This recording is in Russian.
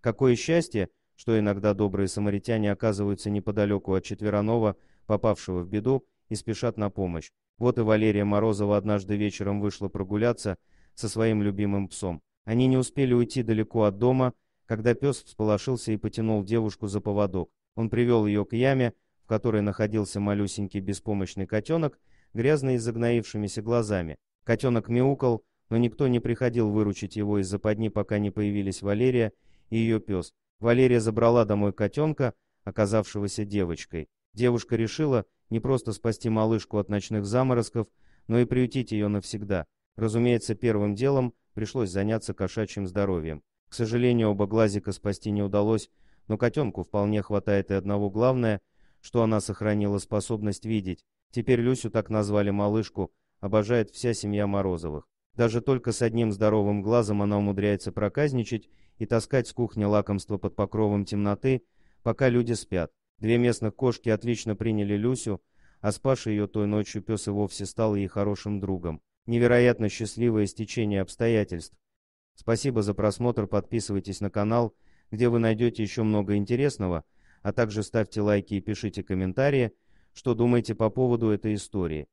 Какое счастье, что иногда добрые самаритяне оказываются неподалеку от четвероного, попавшего в беду, и спешат на помощь. Вот и Валерия Морозова однажды вечером вышла прогуляться со своим любимым псом. Они не успели уйти далеко от дома, когда пес всполошился и потянул девушку за поводок. Он привел ее к яме, в которой находился малюсенький беспомощный котенок, грязный и загноившимися глазами. Котенок мяукал, но никто не приходил выручить его из-за подни, пока не появились Валерия и ее пес. Валерия забрала домой котенка, оказавшегося девочкой. Девушка решила не просто спасти малышку от ночных заморозков, но и приютить ее навсегда. Разумеется, первым делом пришлось заняться кошачьим здоровьем. К сожалению, оба глазика спасти не удалось, но котенку вполне хватает и одного главное, что она сохранила способность видеть. Теперь Люсю так назвали малышку, обожает вся семья Морозовых. Даже только с одним здоровым глазом она умудряется проказничать и таскать с кухни лакомство под покровом темноты, пока люди спят. Две местных кошки отлично приняли Люсю, а спавший ее той ночью пес и вовсе стал ей хорошим другом. Невероятно счастливое стечение обстоятельств. Спасибо за просмотр, подписывайтесь на канал, где вы найдете еще много интересного, а также ставьте лайки и пишите комментарии, что думаете по поводу этой истории.